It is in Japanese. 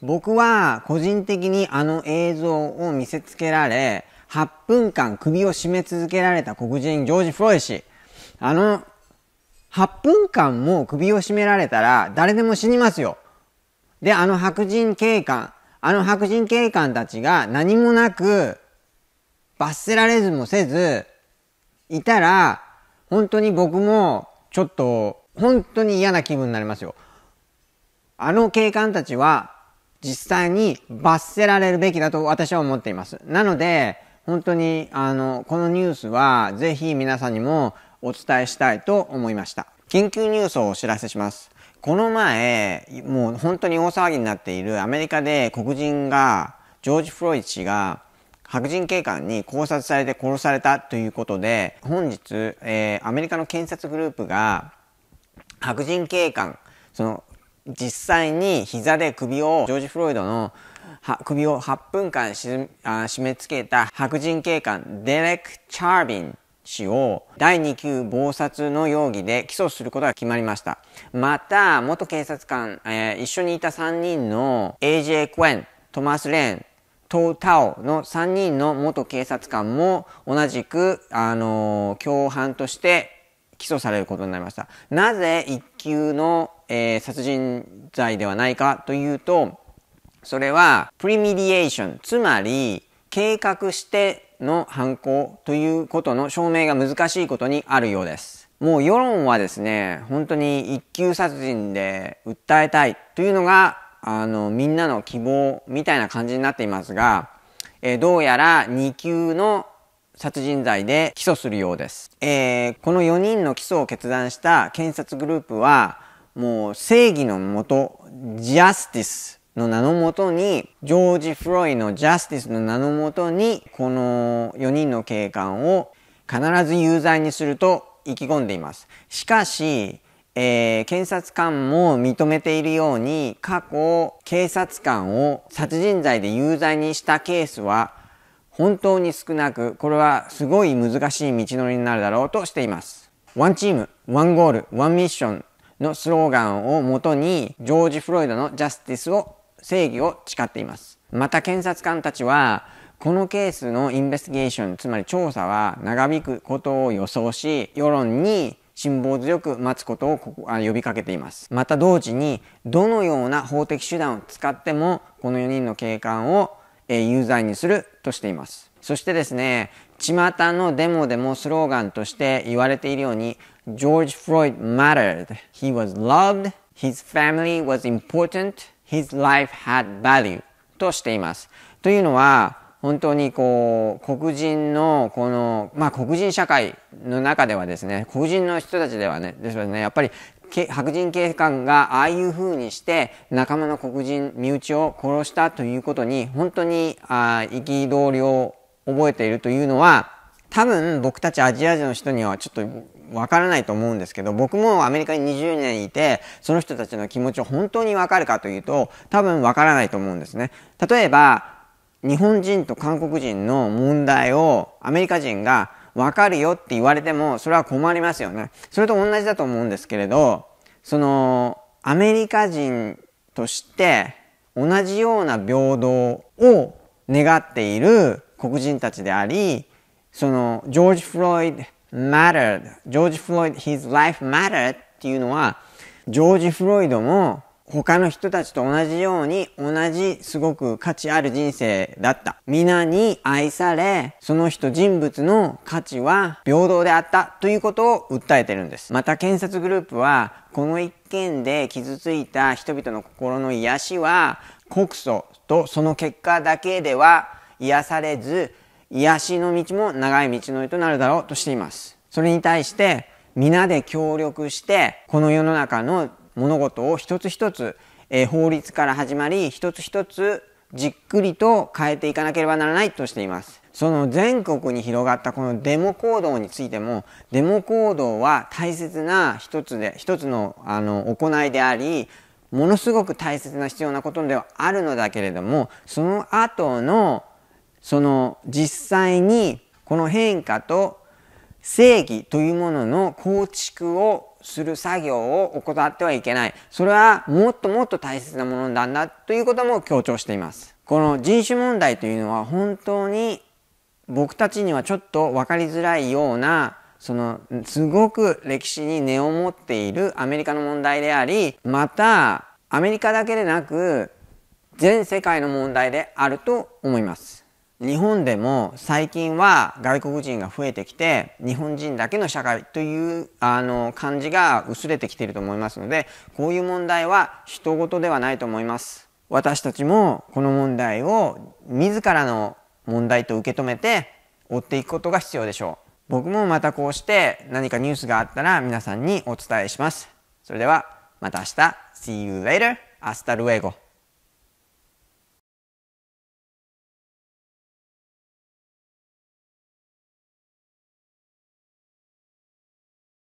僕は個人的にあの映像を見せつけられ、8分間首を絞め続けられた黒人ジョージ・フロイ氏。あの、8分間も首を絞められたら誰でも死にますよ。で、あの白人警官、あの白人警官たちが何もなく罰せられずもせず、いたら、本当に僕もちょっと、本当に嫌な気分になりますよ。あの警官たちは実際に罰せられるべきだと私は思っています。なので、本当に、あの、このニュースはぜひ皆さんにもお伝えしたいと思いました。緊急ニュースをお知らせします。この前、もう本当に大騒ぎになっているアメリカで黒人が、ジョージ・フロイチが白人警官に考察されて殺されたということで、本日、えー、アメリカの検察グループが白人警官、その実際に膝で首をジョージ・フロイドの首を8分間締め付けた白人警官デレック・チャービン氏を第2級謀殺の容疑で起訴することが決まりました。また、元警察官、えー、一緒にいた3人の AJ クエン、トマス・レーン、トウ・タオの3人の元警察官も同じく、あのー、共犯として起訴されることになりました。なぜ1級のえー、殺人罪ではないかというとそれはプリミディエーションつまり計画しての犯行ということの証明が難しいことにあるようですもう世論はですね本当に一級殺人で訴えたいというのがあのみんなの希望みたいな感じになっていますが、えー、どうやら2級の殺人罪で起訴するようです、えー、この4人の起訴を決断した検察グループはもう正義のもと、ジャスティスの名のもとに、ジョージ・フロイのジャスティスの名のもとに、この4人の警官を必ず有罪にすると意気込んでいます。しかし、えー、検察官も認めているように過去警察官を殺人罪で有罪にしたケースは本当に少なくこれはすごい難しい道のりになるだろうとしています。ワンチーム、ワンゴール、ワンミッションのスローガンをもとにジョージ・フロイドのジャスティスを正義を誓っています。また検察官たちはこのケースのインベスティゲーションつまり調査は長引くことを予想し世論に辛抱強く待つことをここ呼びかけています。また同時にどのような法的手段を使ってもこの4人の警官を、有罪にするとしています。そしてですね、巷のデモでもスローガンとして言われているように George Floyd mattered. He was loved. His family was important. His life had value. としています。というのは、本当にこう、黒人のこの、まあ黒人社会の中ではですね、黒人の人たちではね、ですね、やっぱり白人警官がああいう風にして仲間の黒人身内を殺したということに本当に憤りを覚えているというのは多分僕たちアジア人の人にはちょっとわからないと思うんですけど、僕もアメリカに20年いて、その人たちの気持ちを本当にわかるかというと、多分わからないと思うんですね。例えば、日本人と韓国人の問題をアメリカ人がわかるよって言われても、それは困りますよね。それと同じだと思うんですけれど、その、アメリカ人として同じような平等を願っている黒人たちであり、その、ジョージ・フロイド mattered ジョージ・フロイド his life mattered っていうのはジョージ・フロイドも他の人たちと同じように同じすごく価値ある人生だった。皆に愛され、その人人物の価値は平等であったということを訴えてるんです。また検察グループは、この一件で傷ついた人々の心の癒しは、告訴とその結果だけでは癒されず、癒しの道も長い道のりとなるだろうとしています。それに対して、皆で協力して、この世の中の物事を一つ一つ、えー、法律から始まり、一つ一つじっくりと変えていかなければならないとしています。その全国に広がったこのデモ行動についても、デモ行動は大切な一つで、一つのあの行いであり、ものすごく大切な必要なことではあるのだけれども、その後のその実際にこの変化と正義というものの構築をする作業を怠ってはいけないそれはもっともっと大切なものなんだということも強調していますこの人種問題というのは本当に僕たちにはちょっと分かりづらいようなそのすごく歴史に根を持っているアメリカの問題でありまたアメリカだけでなく全世界の問題であると思います日本でも最近は外国人が増えてきて日本人だけの社会というあの感じが薄れてきていると思いますのでこういう問題は人事ではないと思います私たちもこの問題を自らの問題と受け止めて追っていくことが必要でしょう僕もまたこうして何かニュースがあったら皆さんにお伝えしますそれではまた明日 See you later! Hasta l